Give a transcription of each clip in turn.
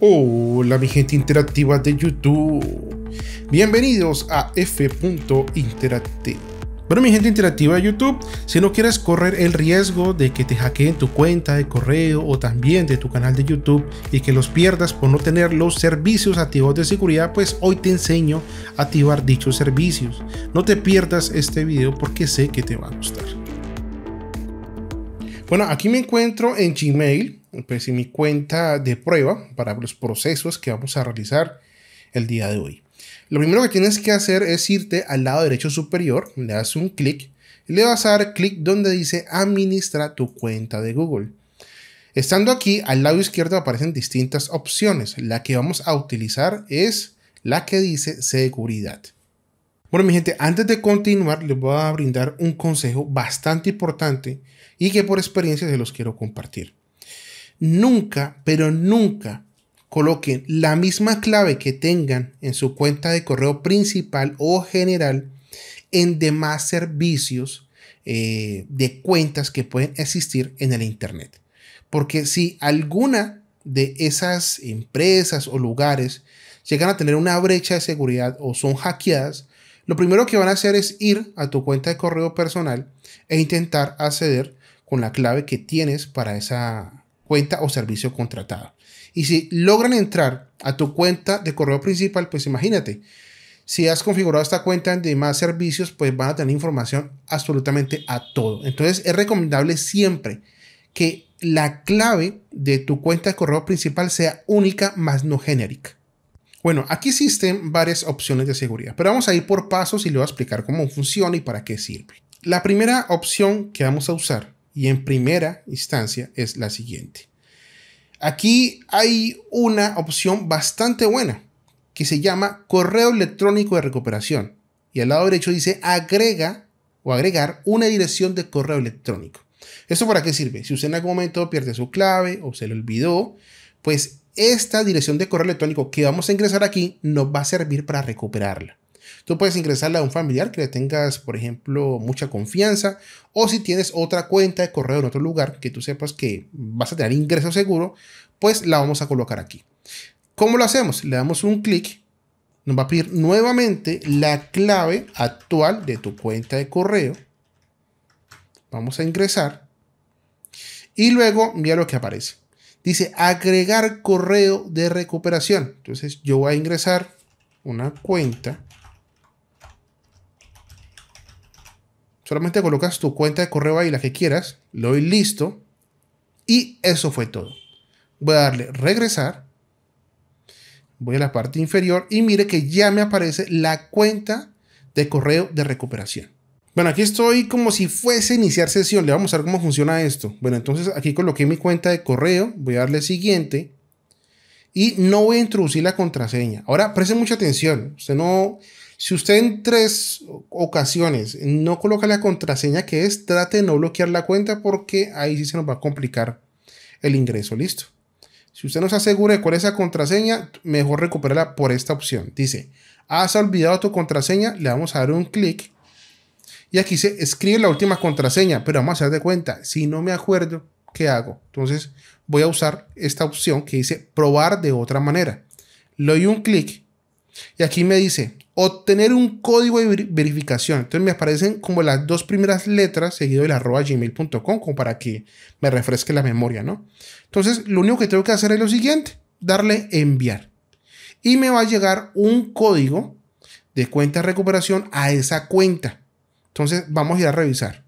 Hola mi gente interactiva de YouTube. Bienvenidos a interact. Bueno mi gente interactiva de YouTube, si no quieres correr el riesgo de que te hackeen tu cuenta de correo o también de tu canal de YouTube y que los pierdas por no tener los servicios activos de seguridad, pues hoy te enseño a activar dichos servicios. No te pierdas este video porque sé que te va a gustar. Bueno, aquí me encuentro en Gmail, pues en mi cuenta de prueba para los procesos que vamos a realizar el día de hoy. Lo primero que tienes que hacer es irte al lado derecho superior, le das un clic y le vas a dar clic donde dice administra tu cuenta de Google. Estando aquí, al lado izquierdo aparecen distintas opciones. La que vamos a utilizar es la que dice seguridad. Bueno, mi gente, antes de continuar, les voy a brindar un consejo bastante importante y que por experiencia se los quiero compartir. Nunca, pero nunca coloquen la misma clave que tengan en su cuenta de correo principal o general en demás servicios eh, de cuentas que pueden existir en el Internet. Porque si alguna de esas empresas o lugares llegan a tener una brecha de seguridad o son hackeadas, lo primero que van a hacer es ir a tu cuenta de correo personal e intentar acceder con la clave que tienes para esa cuenta o servicio contratado. Y si logran entrar a tu cuenta de correo principal, pues imagínate, si has configurado esta cuenta de más servicios, pues van a tener información absolutamente a todo. Entonces es recomendable siempre que la clave de tu cuenta de correo principal sea única más no genérica. Bueno, aquí existen varias opciones de seguridad, pero vamos a ir por pasos y le voy a explicar cómo funciona y para qué sirve. La primera opción que vamos a usar y en primera instancia es la siguiente. Aquí hay una opción bastante buena que se llama correo electrónico de recuperación y al lado derecho dice agrega o agregar una dirección de correo electrónico. ¿Esto para qué sirve? Si usted en algún momento pierde su clave o se le olvidó, pues esta dirección de correo electrónico que vamos a ingresar aquí nos va a servir para recuperarla. Tú puedes ingresarla a un familiar que le tengas, por ejemplo, mucha confianza, o si tienes otra cuenta de correo en otro lugar que tú sepas que vas a tener ingreso seguro, pues la vamos a colocar aquí. ¿Cómo lo hacemos? Le damos un clic, nos va a pedir nuevamente la clave actual de tu cuenta de correo Vamos a ingresar. Y luego, mira lo que aparece. Dice agregar correo de recuperación. Entonces yo voy a ingresar una cuenta. Solamente colocas tu cuenta de correo ahí, la que quieras. Lo doy listo. Y eso fue todo. Voy a darle regresar. Voy a la parte inferior y mire que ya me aparece la cuenta de correo de recuperación. Bueno, aquí estoy como si fuese iniciar sesión. Le vamos a ver cómo funciona esto. Bueno, entonces aquí coloqué mi cuenta de correo. Voy a darle siguiente. Y no voy a introducir la contraseña. Ahora, preste mucha atención. Usted no... Si usted en tres ocasiones no coloca la contraseña que es, trate de no bloquear la cuenta porque ahí sí se nos va a complicar el ingreso. Listo. Si usted no se asegura de cuál es esa contraseña, mejor recuperarla por esta opción. Dice, ¿has olvidado tu contraseña? Le vamos a dar un clic y aquí se escribe la última contraseña, pero vamos a hacer de cuenta, si no me acuerdo, ¿qué hago? Entonces voy a usar esta opción que dice probar de otra manera. Le doy un clic y aquí me dice obtener un código de verificación. Entonces me aparecen como las dos primeras letras seguido del arroba gmail.com como para que me refresque la memoria, ¿no? Entonces lo único que tengo que hacer es lo siguiente, darle enviar. Y me va a llegar un código de cuenta de recuperación a esa cuenta. Entonces vamos a ir a revisar.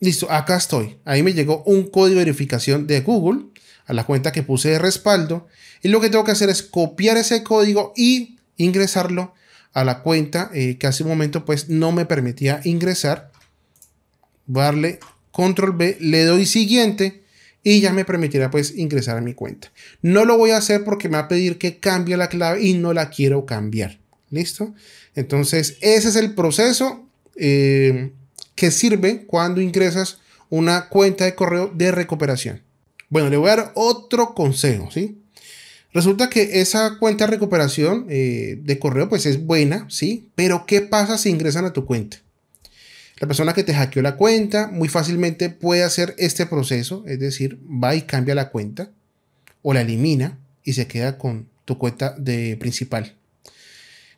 Listo, acá estoy. Ahí me llegó un código de verificación de Google a la cuenta que puse de respaldo. Y lo que tengo que hacer es copiar ese código y ingresarlo a la cuenta eh, que hace un momento pues no me permitía ingresar. darle control B, le doy siguiente y ya me permitirá pues ingresar a mi cuenta. No lo voy a hacer porque me va a pedir que cambie la clave y no la quiero cambiar. ¿Listo? Entonces ese es el proceso eh, que sirve cuando ingresas una cuenta de correo de recuperación. Bueno, le voy a dar otro consejo, ¿sí? Resulta que esa cuenta de recuperación eh, de correo pues es buena, ¿sí? Pero ¿qué pasa si ingresan a tu cuenta? La persona que te hackeó la cuenta muy fácilmente puede hacer este proceso, es decir, va y cambia la cuenta o la elimina y se queda con tu cuenta de principal.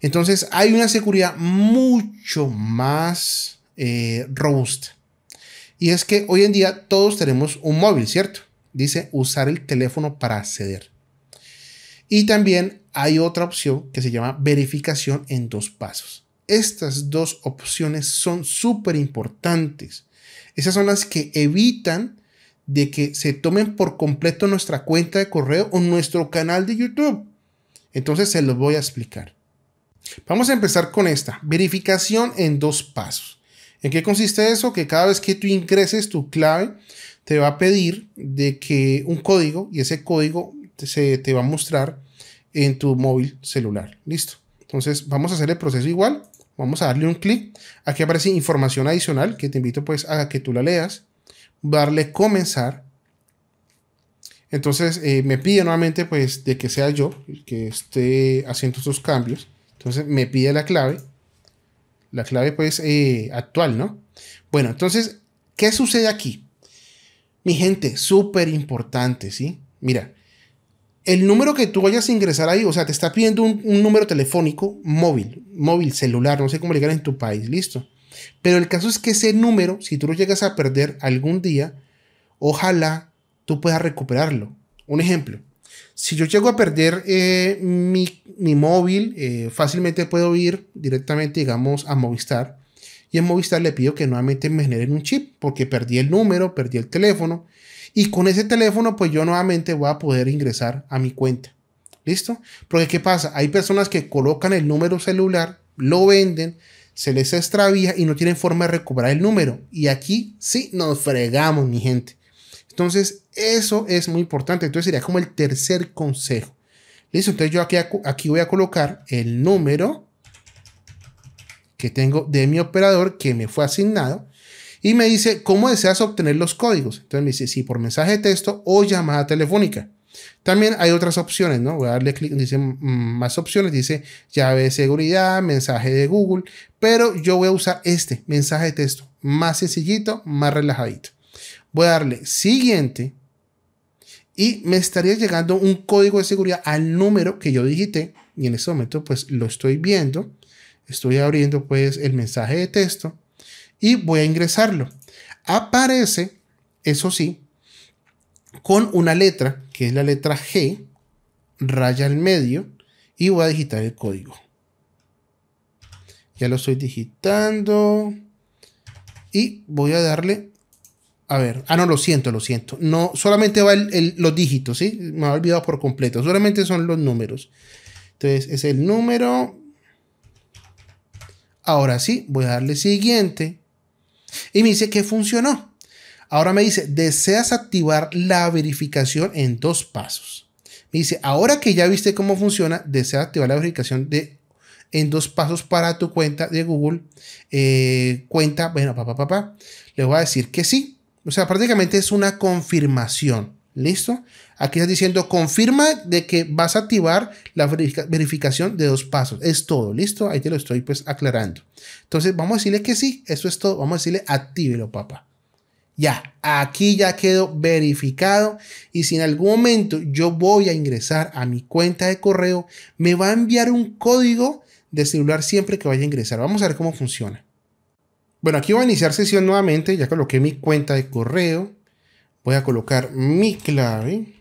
Entonces hay una seguridad mucho más eh, robusta. Y es que hoy en día todos tenemos un móvil, ¿cierto? Dice usar el teléfono para acceder. Y también hay otra opción que se llama verificación en dos pasos. Estas dos opciones son súper importantes. Esas son las que evitan de que se tomen por completo nuestra cuenta de correo o nuestro canal de YouTube. Entonces se los voy a explicar. Vamos a empezar con esta, verificación en dos pasos. ¿En qué consiste eso? Que cada vez que tú ingreses tu clave, te va a pedir de que un código y ese código se te va a mostrar en tu móvil celular. Listo. Entonces vamos a hacer el proceso igual. Vamos a darle un clic. Aquí aparece información adicional que te invito pues a que tú la leas. Darle comenzar. Entonces eh, me pide nuevamente pues de que sea yo el que esté haciendo estos cambios. Entonces me pide la clave. La clave pues eh, actual, ¿no? Bueno, entonces, ¿qué sucede aquí? Mi gente, súper importante, ¿sí? Mira, el número que tú vayas a ingresar ahí, o sea, te está pidiendo un, número telefónico móvil, móvil, celular, no sé cómo le en tu país, listo. Pero el caso es que ese número, si tú lo llegas a perder algún día, ojalá tú puedas recuperarlo. Un ejemplo, si yo llego a perder eh, mi, móvil, eh, fácilmente puedo ir directamente, digamos, a Movistar. Y en Movistar le pido que nuevamente me generen un chip, porque perdí el número, perdí el teléfono. Y con ese teléfono, pues yo nuevamente voy a poder ingresar a mi cuenta. ¿Listo? Porque ¿qué pasa? Hay personas que colocan el número celular, lo venden, se les extravía y no tienen forma de recuperar el número. Y aquí sí nos fregamos, mi gente. Entonces, eso es muy importante. Entonces sería como el tercer consejo. Listo, entonces yo aquí, aquí voy a colocar el número que tengo de mi operador que me fue asignado y me dice, ¿cómo deseas obtener los códigos? Entonces me dice, si por mensaje de texto o llamada telefónica. También hay otras opciones, ¿no? Voy a darle clic, dice mm, más opciones, dice llave de seguridad, mensaje de Google, pero yo voy a usar este mensaje de texto, más sencillito, más relajadito. Voy a darle siguiente y me estaría llegando un código de seguridad al número que yo digité y en este momento pues lo estoy viendo, estoy abriendo pues el mensaje de texto y voy a ingresarlo. Aparece, eso sí, con una letra que es la letra G, raya al medio y voy a digitar el código. Ya lo estoy digitando y voy a darle a ver, ah, no, lo siento, lo siento. No, solamente va el, los dígitos, ¿sí? Me ha olvidado por completo. Solamente son los números. Entonces, es el número. Ahora sí, voy a darle siguiente. Y me dice que funcionó. Ahora me dice, deseas activar la verificación en dos pasos. Me dice, ahora que ya viste cómo funciona, deseas activar la verificación de, en dos pasos para tu cuenta de Google. Eh, cuenta, bueno, papá, papá. Le voy a decir que sí. O sea, prácticamente es una confirmación. ¿Listo? Aquí está diciendo confirma de que vas a activar la verificación de dos pasos. Es todo, ¿listo? Ahí te lo estoy pues aclarando. Entonces vamos a decirle que sí, eso es todo. Vamos a decirle actívelo, papá. Ya, aquí ya quedó verificado y si en algún momento yo voy a ingresar a mi cuenta de correo, me va a enviar un código de celular siempre que vaya a ingresar. Vamos a ver cómo funciona. Bueno, aquí voy a iniciar sesión nuevamente. Ya coloqué mi cuenta de correo. Voy a colocar mi clave.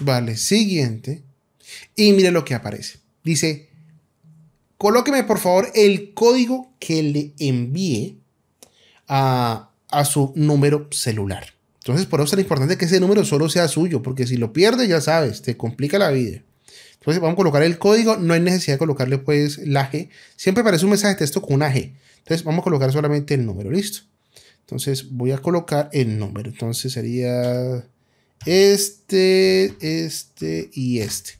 Vale, siguiente. Y mire lo que aparece. Dice, colóqueme por favor el código que le envié a, a su número celular. Entonces, por eso es tan importante que ese número solo sea suyo, porque si lo pierdes, ya sabes, te complica la vida. Entonces vamos a colocar el código, no hay necesidad de colocarle pues la G. Siempre parece un mensaje de texto con una G. Entonces vamos a colocar solamente el número, listo. Entonces voy a colocar el número. Entonces sería este, este y este.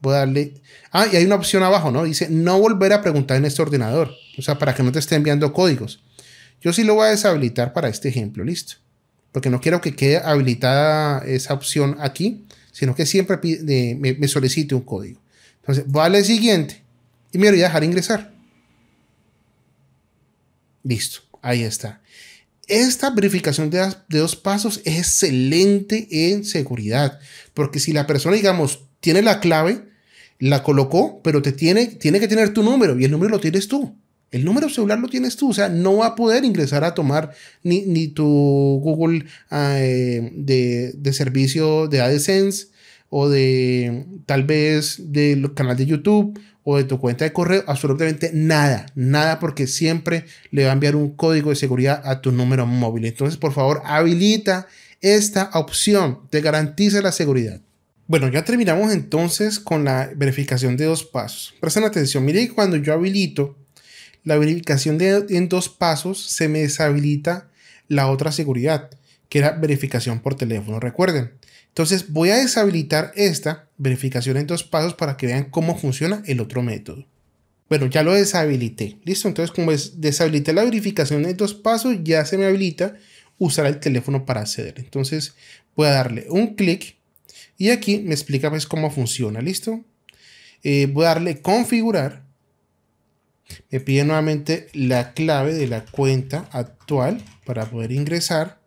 Voy a darle... Ah, y hay una opción abajo, ¿no? Dice no volver a preguntar en este ordenador. O sea, para que no te esté enviando códigos. Yo sí lo voy a deshabilitar para este ejemplo, listo. Porque no quiero que quede habilitada esa opción aquí sino que siempre me, solicite un código. Entonces, vale siguiente y me voy a dejar ingresar. Listo, ahí está. Esta verificación de, de dos pasos es excelente en seguridad, porque si la persona, digamos, tiene la clave, la colocó, pero te tiene, tiene que tener tu número y el número lo tienes tú. El número celular lo tienes tú, o sea, no va a poder ingresar a tomar ni, tu Google ah, eh, de, servicio de AdSense o de tal vez del canal de YouTube o de tu cuenta de correo, absolutamente nada, nada porque siempre le va a enviar un código de seguridad a tu número móvil. Entonces, por favor, habilita esta opción, te garantiza la seguridad. Bueno, ya terminamos entonces con la verificación de dos pasos. Presten atención, mire cuando yo habilito la verificación de, en dos pasos se me deshabilita la otra seguridad, que era verificación por teléfono, recuerden. Entonces voy a deshabilitar esta verificación en dos pasos para que vean cómo funciona el otro método. Bueno, ya lo deshabilité. Listo, entonces como deshabilité la verificación en dos pasos, ya se me habilita usar el teléfono para acceder. Entonces voy a darle un clic y aquí me explica pues, cómo funciona. Listo, eh, voy a darle configurar me eh, pide nuevamente la clave de la cuenta actual para poder ingresar.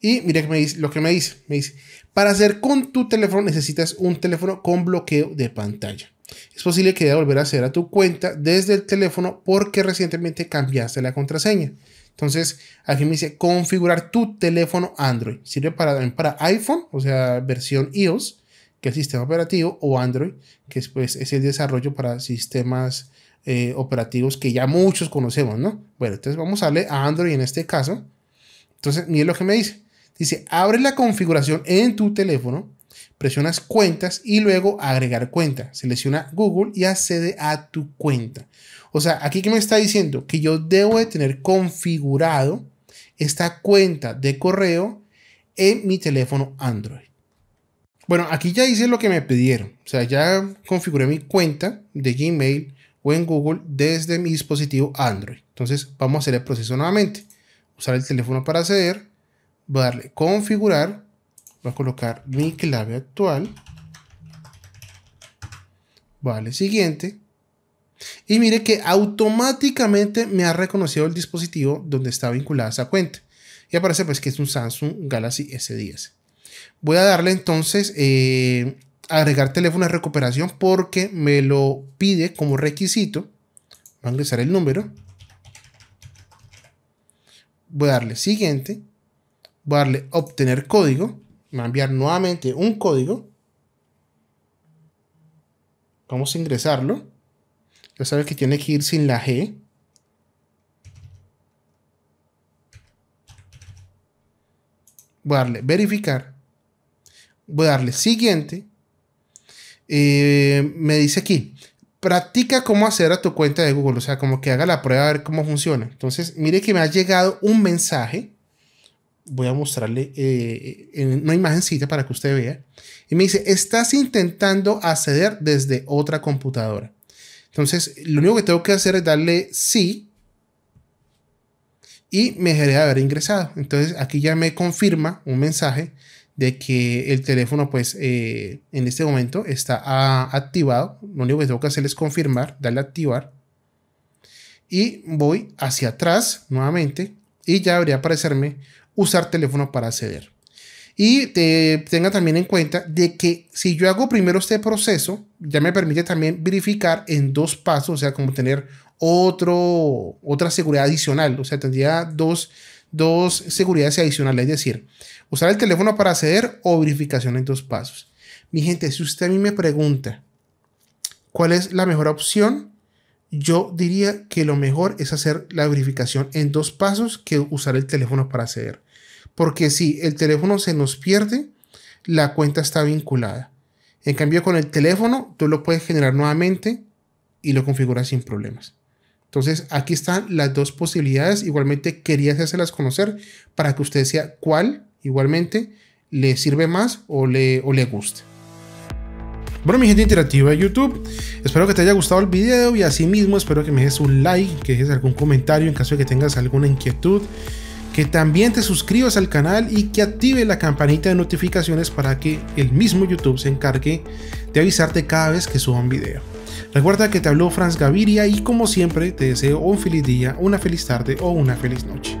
Y mira lo que me dice. Me dice, para hacer con tu teléfono necesitas un teléfono con bloqueo de pantalla. Es posible que deba volver a hacer a tu cuenta desde el teléfono porque recientemente cambiaste la contraseña. Entonces, aquí me dice configurar tu teléfono Android. Sirve para, para iPhone, o sea, versión iOS que es sistema operativo, o Android, que es, pues, es el desarrollo para sistemas eh, operativos que ya muchos conocemos, ¿no? Bueno, entonces vamos a darle a Android en este caso. Entonces, mire lo que me dice. Dice, abre la configuración en tu teléfono, presionas cuentas y luego agregar cuenta. Selecciona Google y accede a tu cuenta. O sea, aquí que me está diciendo que yo debo de tener configurado esta cuenta de correo en mi teléfono Android. Bueno, aquí ya hice lo que me pidieron. O sea, ya configuré mi cuenta de Gmail o en Google desde mi dispositivo Android. Entonces vamos a hacer el proceso nuevamente. Usar el teléfono para acceder. Voy a darle configurar. Voy a colocar mi clave actual. Vale, siguiente. Y mire que automáticamente me ha reconocido el dispositivo donde está vinculada esa cuenta. Y aparece pues que es un Samsung Galaxy S10. Voy a darle entonces eh, agregar teléfono de recuperación porque me lo pide como requisito. Voy a ingresar el número. Voy a darle siguiente. Voy a darle obtener código. Me va a enviar nuevamente un código. Vamos a ingresarlo. Ya sabes que tiene que ir sin la G. Voy a darle verificar voy a darle siguiente. Eh, me dice aquí, practica cómo acceder a tu cuenta de Google, o sea, como que haga la prueba a ver cómo funciona. Entonces, mire que me ha llegado un mensaje. Voy a mostrarle eh, en una imagencita para que usted vea. Y me dice, estás intentando acceder desde otra computadora. Entonces, lo único que tengo que hacer es darle sí. Y me dejaré de haber ingresado. Entonces, aquí ya me confirma un mensaje de que el teléfono pues eh, en este momento está ah, activado. Lo único que tengo que hacer es confirmar, darle activar. Y voy hacia atrás nuevamente y ya debería aparecerme usar teléfono para acceder. Y tenga también en cuenta de que si yo hago primero este proceso, ya me permite también verificar en dos pasos, o sea, como tener otro, otra seguridad adicional, o sea, tendría dos dos seguridades adicionales, es decir, usar el teléfono para acceder o verificación en dos pasos. Mi gente, si usted a mí me pregunta cuál es la mejor opción, yo diría que lo mejor es hacer la verificación en dos pasos que usar el teléfono para acceder. Porque si el teléfono se nos pierde, la cuenta está vinculada. En cambio, con el teléfono, tú lo puedes generar nuevamente y lo configuras sin problemas. Entonces, aquí están las dos posibilidades. Igualmente, quería hacerlas conocer para que usted sea cuál, igualmente, le sirve más o le, o le gusta. Bueno, mi gente interactiva de YouTube, espero que te haya gustado el video y asimismo espero que me des un like, que dejes algún comentario en caso de que tengas alguna inquietud, que también te suscribas al canal y que active la campanita de notificaciones para que el mismo YouTube se encargue de avisarte cada vez que suba un video. Recuerda que te habló Franz Gaviria y como siempre te deseo un feliz día, una feliz tarde o una feliz noche.